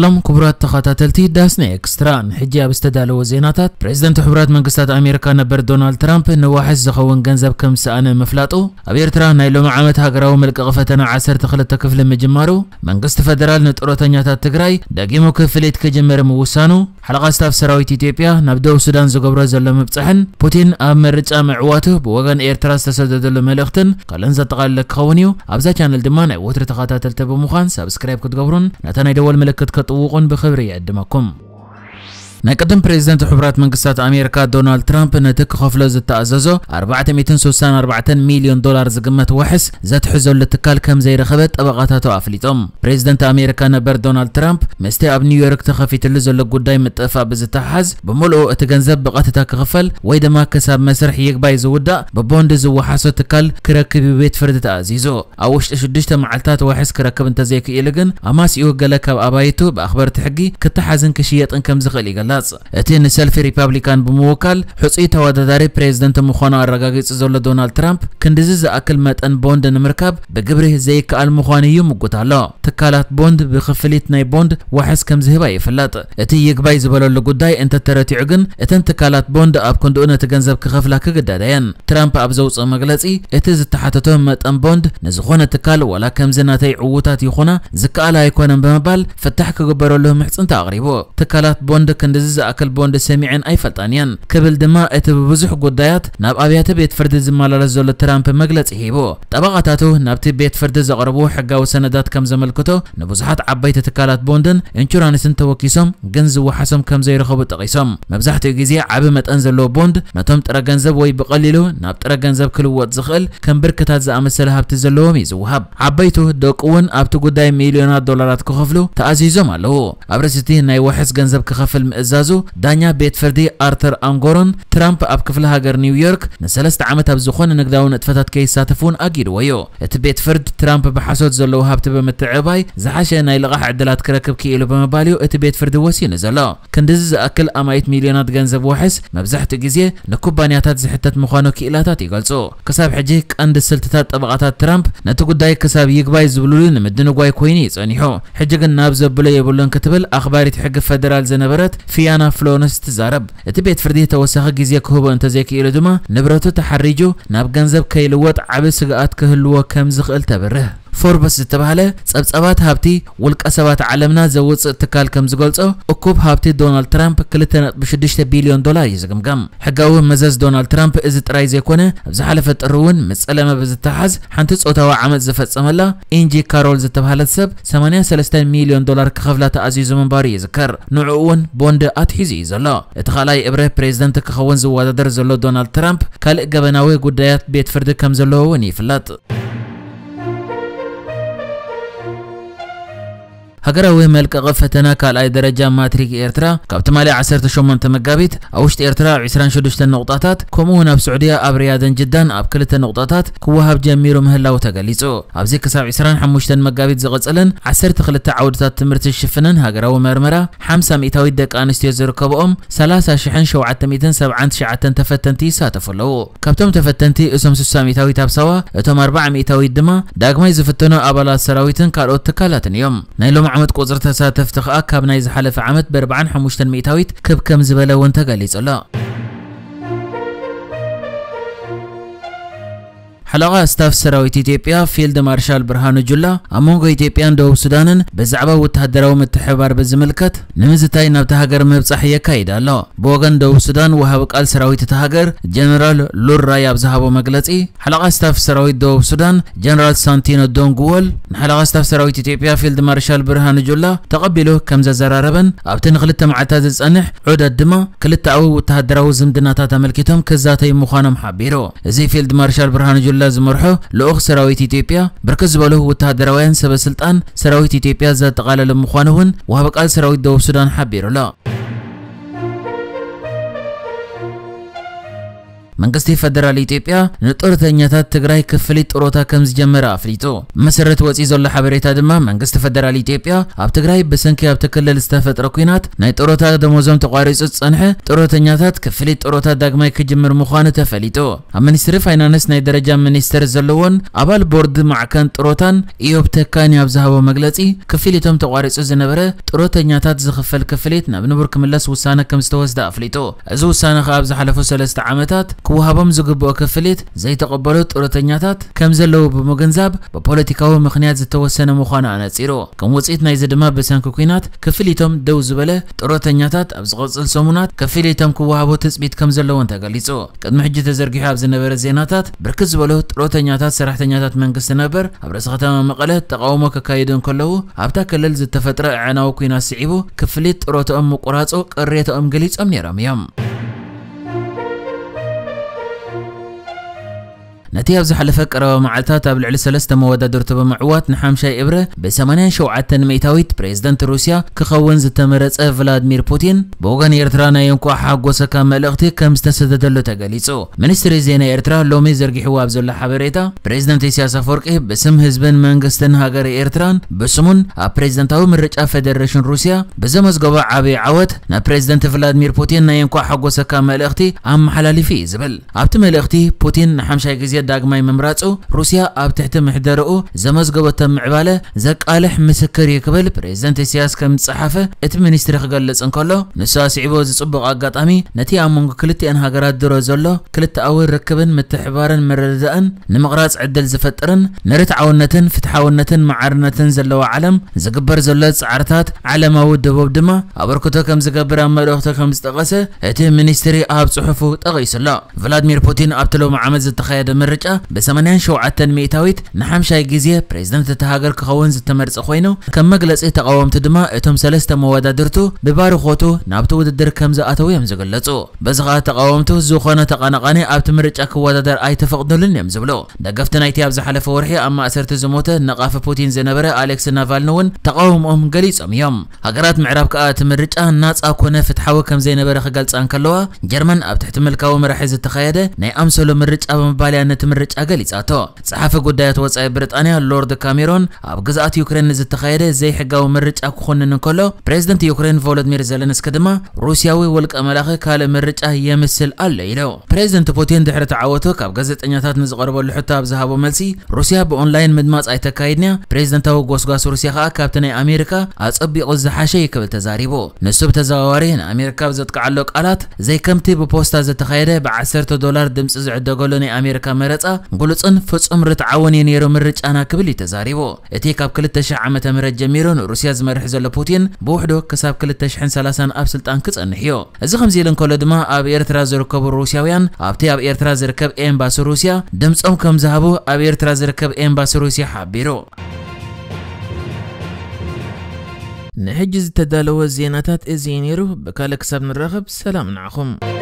ሰላም ክቡራት ተኸታተልቲ ዳስኒ ኤክስትራ ንሕጂ ኣብ ዝተዳለወ ዜናታት ፕሬዚደንት ሕቡራት መንግስታት ኣሜሪካ ነበር ዶናልድ ትራምፕ ንዋሕስ ዝኸውን ገንዘብ ከም ዝሰኣነ ምፍላጡ ኣብ ኤርትራ ናይ ሎሚ ዓመት ሃገራዊ መልቀቕ ፈተና 12 ክፍሊ ምጅማሩ መንግስቲ ፈደራል ንጥሮተኛታት ትግራይ ደጊሙ ክፍሌት ክጅምር ምውሳኑ ሓለቓ ስታፍ ሰራዊት ኢትዮጵያ ናብ ደቡብ ሱዳን ዝገብሮ ዘሎ ምብፅሕን ፑቲን ኣብ ምርጫ ምዕዋቱ ብወገን ኤርትራ ዝተሰደደሉ መልእኽትን ካልእን ዘጠቓልለ ክኸውን እዩ ኣብዛ ቻነል ድማ ናይ ወትሪ ተኸታተልቲ ብምዃን ሳብስክራይብ ክትገብሩን ነታ ናይ ደወል ምልክት مطوق بخبري يقدمكم ناي قدم بريزيدنت حبرات منقسات امريكا دونالد ترامب نتك خفله ز تاززو 464 مليون دولار ز قمت وحس زت حزو لتكال كم زي رخبت طبقاتها افليتوم بريزيدنت امريكا نبر دونالد ترامپ مستي اب نيويورك تخفيت لزو لقداي متفا بزتحز بملؤ اتجنزب بقاتها كغفل ويدا ما كسب مسرح يقباي زودا ببوندز وحاسو تكال كركب بيت فرد تازيزو اوش تشدشت معلتات وحس كركب انت زيك يلقن اماس يوغ لك ابايتو باخبار تحقي كتحزن كشيات انكم زغلي ገለጽ እቲ ንሰልፊ ሪፐብሊካን ብምውካል ሕፁይ ተወዳዳሪ ፕሬዚደንት ምዃኑ ኣረጋጊጹ ዘሎ ዶናልድ ትራምፕ ክንድዚ ዝኣክል መጠን ቦንድ ንምርካብ ብግብሪ ዘይከኣል ምዃኑ እዩ ምጉት ኣሎ ትካላት ቦንድ ብክፍሊት ናይ ቦንድ ዋሕስ ከም ዝህባ ይፍለጥ እቲ ይግባይ ዝበለሉ ጉዳይ እንተተረቲዑ ግን እተን ትካላት ቦንድ ኣብ ክንድኡ ነቲ ገንዘብ ክኸፍላ ክግደደየን ትራምፕ ኣብ ዘውፅእ መግለጺ እቲ ዝተሓተቶ መጠን ቦንድ ንዝኾነ ትካል ዋላ ከምዚ ናተይ ዕዉታት ይኹና ዝከኣል ኣይኮነን ብምባል ፍታሕ ክግበረሉ ምሕፅንታ ኣቕሪቡ ትካላት ቦንድ ክንዲ በዚ ዝኣከል እንደ ሰሚዐን ኣይፈልጣንእያን ክብል ድማ እቲ ብብዙሕ ጉዳያት ናብ ኣብያተ ቤት ፍርዲ ዝመላለስ ዘሎ ትራምፕ መግለፂ ሂቡ ጠበቓታቱ ናብቲ ቤት ፍርዲ ዘቕርቡ ሕጋዊ ሰነዳት ከም ዘመልክቶ ንብዙሓት ዓበይቲ ትካላት ቦንድን ኢንሹራንስን ተወኪሶም ግን ዝወሓሶም ከም ዘይረኸቡ ጠቒሶም መብዛሕትኡ ግዜ ዓብ መጠን ዘለዎ ቦንድ ነቶም ጥረ ገንዘብ ወይ ብቐሊሉ ናብ ጥረ ገንዘብ ክልወጥ ዝኽእል ከም ብርክታት ዝኣመሰለ ሃብቲ ዘለዎም እዩ ዝውሃብ ዓበይቱ ደቂ እውን ኣብቲ ጉዳይ ሚልዮናት ዶላራት ክኸፍሉ ተኣዚዞም ኣለዉ ኣብ ርእሲቲ ናይ ውሕስ ገንዘብ ክኸፍል ምእዝ زازو دانيا بيت فردي آرتر أنغورن ترامب أب كفل هاجر نيويورك نسلست عمت أب زخون نقداون اتفتت كي ساتفون أجير ويو ات بيت فرد ترامب بحسود زلو هابت بمتعباي زحاشة ناي لغاح عدلات كركب كي إلو بمباليو ات بيت فرد وسين زلو كندز أكل أمايت مليونات جنزب وحس مبزحت جزية نكوبانياتات زحتت مخانو كي كإلاتات يقلصو كساب حجي كأند سلتتات طبقاتات ترامب نتو قداي كساب يقباي زبلولو نمدنو قواي كويني صانيحو حجي قناب زبلو يبلون كتبل أخباري تحق فدرال زنبرت في فیانا فلونس تزارب اتبیت فردی توسعه گزیک هوا انتزیکی ایردما نبرتو تحریجو نبگنزب کیلوات عبس قات که لوا کم زغال فوربس تبهله سب سبات هابتي والكسبات علمنا زوج تكال كم زغلت اكوب هابتي دونالد ترامب كلتنا بشدش بليون دولار يزقم قم حقاوه مزاز دونالد ترامب ازت رايز يكون زحلفة الروين مسألة ما بزتحز حنتس اوتاوا عمل زفت سملا انجي كارول زتبهله سب سمانيا سلستان مليون دولار كخفلة عزيز من باري يذكر نوعون بوند اتحيزي زلا اتخالاي ابره بريزدنت كخون زواد در زلو دونالد ترامب كالق جبناوي قدايات بيت فرد كم زلوه ونيفلات هجروا ملك كغفتنا كالأي درجة ماتريك إيرترا كابتمالي عسر تشومن تمقابيت أوشت إيرترا عسران شدوشت النقطاتات كومونا بسعودية أب ريادن جدا أب كلت النقطاتات كوهاب جميرو مهلا وتقليصو أبزي كساب عسران حموشت زغت زغزلن عسر خل تعودتات تمرت الشفنن هجروا مرمرة حمسة مئتاوي دك أنستيو زركبهم سلاسة شحن شوعة مئتن سبعان شعة تفتنتي ساتفلو كابتم تفتنتي اسم سوسا مئتاوي تابسوا اتم أربع مئتاوي دما داقما يزفتنو أبالات سراويتن كالوت تكالاتن يوم نايلو عمد قوزر تساتف تخاء كابنا يزحلف عمد بربعان حموشتن ميتاويت كبكم زبالة وانتقالي زلا حلقة استاف سراويت إثيوبيا فيلد مارشال برهانو جولا أموغ إثيوبيا دوب سودانن بزعبة وتهدروا متحبار بزملكت نمزتاي نبت هاجر مبصح يكايد الله بوغن دوب سودان وهاب قال سراويت تهاجر جنرال لور راي أبزهابو مجلسي حلقة استاف سراويت دوب سودان جنرال سانتينو دونغول حلقة استاف سراويت إثيوبيا فيلد مارشال برهانو جولا تقبلوه كم زراربا أبتن غلت معتاد زنح عود الدما كلت أو وتهدروا زمدناتا تملكتهم كزاتي مخانم حبيرو زي فيلد مارشال برهانو جولا ጌታሁን ዝመርሖ ልኡኽ ሰራዊት ኢትዮጵያ ብርክት ዝበሉ ወተሃደራውያን ሰበስልጣን ሰራዊት ኢትዮጵያ ዘጠቃለለ ምዃኑ እውን ወሃበ ቃል ሰራዊት ደቡብ ሱዳን ሓቢሩ ኣሎ መንግስት ፌደራል ኢትዮጵያ ንጦርተኛታት ትግራይ ክፍሊት ጥሮታ ከም ዝጀመረ ኣፍሊጡ መሰረት ወፂኡ ዘሎ ሓበሬታ ድማ መንግስቲ ፌደራል ኢትዮጵያ ኣብ ትግራይ ብሰንኪ ኣብቲ ክልል ዝተፈጥረ ኩናት ናይ ጥሮታ ደመዞም ተቋሪፁ ዝፀንሐ ጥሮተኛታት ክፍሊት ጥሮታ ዳግማይ ክጅምር ምዃኑ ተፈሊጡ ኣብ ሚኒስትሪ ፋይናንስ ናይ ደረጃ ሚኒስተር ዘለዎን ኣባል ቦርድ ማዕከን ጥሮታን ኢዮብ ተካኒ ኣብ ዝሃቦ መግለፂ ክፍሊቶም ተቋሪፁ ዝነበረ ጥሮተኛታት ዝኽፈል ክፍሊት ናብ ንቡር ክምለስ ውሳነ ከም ዝተወስደ ኣፍሊጡ እዚ ውሳነ ከዓ ኣብ ዝሓለፉ ሰለስተ ዓመታት ክወሃቦም ዝግብኦ ክፍሊት ዘይተቐበሉ ጡረተኛታት ከም ዘለዉ ብምግንዛብ ብፖለቲካዊ ምኽንያት ዝተወሰነ ምዃኑ ኣነጺሩ ከም ውፅኢት ናይዚ ድማ ብሰንኪ ኩናት ክፍሊቶም ደው ዝበለ ጡረተኛታት ኣብ ዝቐጽል ሰሙናት ክፍሊቶም ክወሃቦ ትፅቢት ከም ዘለዎን ተገሊጹ ቅድሚ ሕጂ ተዘርጊሑ ኣብ ዝነበረ ዜናታት ብርክት ዝበሉ ጡረተኛታት ሰራሕተኛታት መንግስቲ ነበር ኣብ ርእሲ ከተማ መቐለ ተቃውሞ ከካይዱ እንከለዉ ኣብታ ክልል ዝተፈጥረ ዕናዊ ኩናት ስዒቡ ክፍሊት ጡረትኦም ምቁራጹ ቅሬትኦም ገሊፆም ነይሮም እዮም نتيها بزح لفكرة ومعتاتا بالعلسة مودة درتبة معوات نحام شاي إبرة بسمانين شوعتن ميتاويت بريزدنت روسيا كخون زتمرت فلاديمير بوتين بوغن ايرترانا نايم كوحا قوسكا ملغتي كم استسددلو تقاليصو منستر زينا ايرترا لومي زرقي حواب زلا حبريتا بريزدنت سياسة فرقه بسم هزبن منغستن هاجر ايرتران بسمون بريزدنتاو مرجع فدرشن روسيا بزمز قبع عبي عوت نا بريزدنت فلادمير بوتين نايم كوحا قوسكا ملغتي أم حلالي في زبل أبت ملغتي بوتين نحام شاي መንገድ ዳግማይ መምራጹ ሩሲያ ኣብ ትሕቲ ምሕደርኡ ዘመዝገበቶ ምዕባለ ዘቃልሕ ምስክር ይክብል ፕሬዚደንት ኢሳያስ ከም ዝፀሓፈ እቲ ሚኒስትሪ ክገልጽ እንከሎ ንሱ ኣስዒቦ ዝፅቡቕ ኣጋጣሚ ነቲ ኣብ መንጎ ክልቲአን ሃገራት ድሮ ዘሎ ክልተኣዊ ርክብን ምትሕባርን ምርድአን ንምቕራጽ ዕድል ዝፈጥርን ንርትዓውነትን ፍትሓውነትን ማዕርነትን ዘለዎ ዓለም ዝግበር ዘሎ ፃዕርታት ዓለማዊ ድቡብ ድማ ኣበርክቶ ከም ዝገብር ኣብ መልእኽቶ ከም ዝጠቐሰ እቲ ሚኒስትሪ ኣብ ጽሑፉ ጠቒሱሎ ቭላድሚር ፑቲን ኣብቲ ሎሚ ዓመት ዝተኻየደ ምር ምርጫ ብ87 ሚእታዊት ንሓምሻይ ግዜ ፕሬዚደንት እቲ ሃገር ክኸውን ዝተመርፀ ኮይኑ ከም መግለፂ ተቃወምቲ ድማ እቶም ሰለስተ መወዳድርቱ ብባርኾቱ ናብቲ ውድድር ከም ዝኣተው እዮም ዝገለጹ በዚ ከዓ ተቃወምቱ ዝኾነ ተቐናቓኒ ኣብቲ ምርጫ ክወዳደር ኣይተፈቕድሉን እዮም ዝብሎ ደገፍቲ ናይቲ ኣብ ዝሓለፈ ወርሒ ኣብ ማእሰርቲ ዝሞተ ነቓፊ ፑቲን ዝነበረ ኣሌክስ ናቫልኒ እውን ተቃውሞኦም ገሊፆም እዮም ሃገራት ምዕራብ ከዓ እቲ ምርጫ ናፃ ኮነ ፍትሓዊ ከም ዘይነበረ ክገልፃን ከለዋ ጀርመን ኣብ ትሕቲ ምልካዊ መራሒ ዝተኸየደ ናይ ኣምሰሎ ምርጫ ብመባልያነት ምርጫ ገሊጻቶ ጸሓፈ ጉዳያት ወጻኢ ብሪጣንያ ሎርድ ካሜሮን ኣብ ግዝኣት ዩክሬን ዝተኻየደ ዘይሕጋዊ ምርጫ ክኾንን እንከሎ ፕሬዚደንት ዩክሬን ቮሎዲሚር ዘለንስኪ ድማ ሩስያዊ ውልቀ መላኺ ካልእ ምርጫ የምስል ኣሎ ኢሎ ፕሬዚደንት ፑቲን ድሕሪ ተዓወቱ ካብ ጋዜጠኛታት ንዝቐርበሉ ሕቶ ኣብ ዝሃቦ መልሲ ሩስያ ብኦንላይን ምድማፅ ኣይተካይድንያ ፕሬዚደንታዊ ጎስጓስ ሩስያ ከዓ ካብቲ ናይ ኣሜሪካ ኣፀቢቑ ዝሓሸ ይክብል ተዛሪቡ ንሱ ብተዘዋዋሪ ንኣሜሪካ ብዘጥቅዓሎ ቃላት ዘይከምቲ ብፖስታ ዝተኻየደ ብ10 ዶላር ድምፂ ዝዕደገሉ ናይ ኣሜሪካ መ مرتا قلتن فصم رت عوني نيرو مرج أنا قبل تزاريبو اتيك قبل تشع عمة مرج جميرون روسيا زمر حزل لبوتين بوحدو كسب قبل تشحن سلاسان أبسلت أنكت أنحيو إذا خمسين كولدما أب إيرترا زركب روسياويان أبتي أب إيرترا زركب إمباس روسيا دمس أم كم ذهبوا أب إيرترا زركب إمباس روسيا حبيرو نحجز تدالو الزيناتات إزينيرو بكالك سبن الرغب سلام نعخم